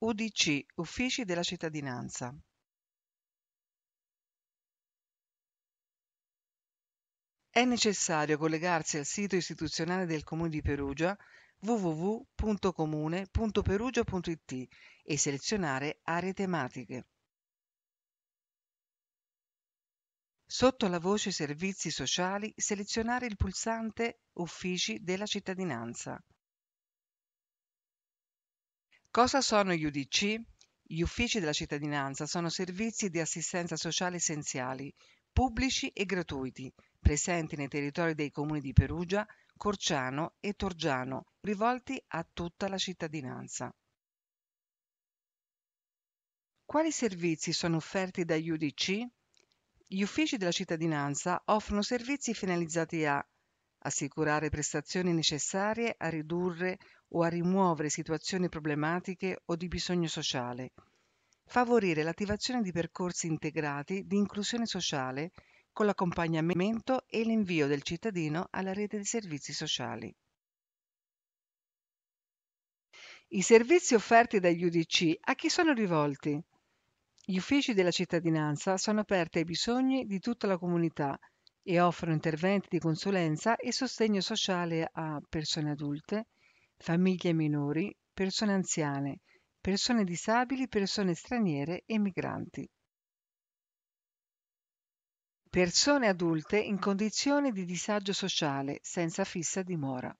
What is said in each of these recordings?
Udc, Uffici della Cittadinanza. È necessario collegarsi al sito istituzionale del Comune di Perugia www.comune.perugia.it e selezionare aree tematiche. Sotto la voce Servizi sociali selezionare il pulsante Uffici della cittadinanza. Cosa sono gli UDC? Gli Uffici della Cittadinanza sono servizi di assistenza sociale essenziali, pubblici e gratuiti, presenti nei territori dei comuni di Perugia, Corciano e Torgiano, rivolti a tutta la cittadinanza. Quali servizi sono offerti dagli UDC? Gli Uffici della Cittadinanza offrono servizi finalizzati a assicurare prestazioni necessarie a ridurre o a rimuovere situazioni problematiche o di bisogno sociale, favorire l'attivazione di percorsi integrati di inclusione sociale con l'accompagnamento e l'invio del cittadino alla rete di servizi sociali. I servizi offerti dagli UDC a chi sono rivolti? Gli uffici della cittadinanza sono aperti ai bisogni di tutta la comunità e offrono interventi di consulenza e sostegno sociale a persone adulte, famiglie minori, persone anziane, persone disabili, persone straniere e migranti. Persone adulte in condizioni di disagio sociale senza fissa dimora.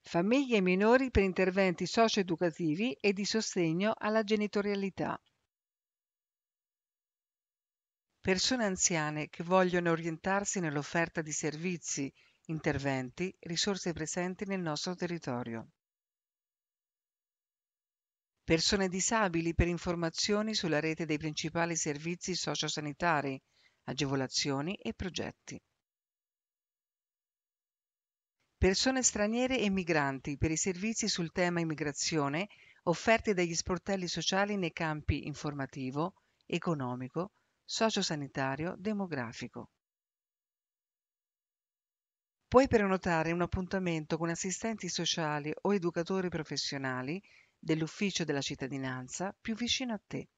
Famiglie minori per interventi socioeducativi e di sostegno alla genitorialità persone anziane che vogliono orientarsi nell'offerta di servizi, interventi, risorse presenti nel nostro territorio. Persone disabili per informazioni sulla rete dei principali servizi sociosanitari, agevolazioni e progetti. Persone straniere e migranti per i servizi sul tema immigrazione offerti dagli sportelli sociali nei campi informativo, economico, sociosanitario, demografico. Puoi prenotare un appuntamento con assistenti sociali o educatori professionali dell'Ufficio della Cittadinanza più vicino a te.